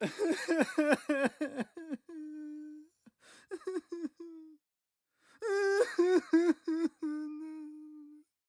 Ha ha ha ha!